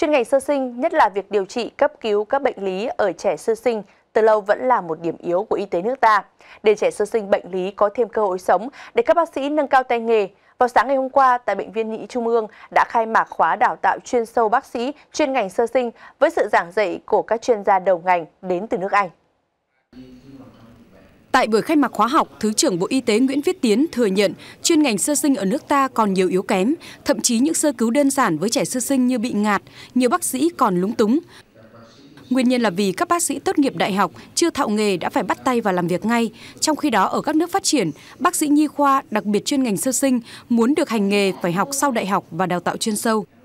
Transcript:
Chuyên ngành sơ sinh, nhất là việc điều trị cấp cứu các bệnh lý ở trẻ sơ sinh từ lâu vẫn là một điểm yếu của y tế nước ta. Để trẻ sơ sinh bệnh lý có thêm cơ hội sống, để các bác sĩ nâng cao tay nghề, vào sáng ngày hôm qua tại Bệnh viện Nhi Trung ương đã khai mạc khóa đào tạo chuyên sâu bác sĩ chuyên ngành sơ sinh với sự giảng dạy của các chuyên gia đầu ngành đến từ nước Anh. Tại buổi khai mạc khóa học, Thứ trưởng Bộ Y tế Nguyễn Viết Tiến thừa nhận chuyên ngành sơ sinh ở nước ta còn nhiều yếu kém, thậm chí những sơ cứu đơn giản với trẻ sơ sinh như bị ngạt, nhiều bác sĩ còn lúng túng. Nguyên nhân là vì các bác sĩ tốt nghiệp đại học chưa thạo nghề đã phải bắt tay vào làm việc ngay. Trong khi đó ở các nước phát triển, bác sĩ nhi khoa, đặc biệt chuyên ngành sơ sinh, muốn được hành nghề phải học sau đại học và đào tạo chuyên sâu.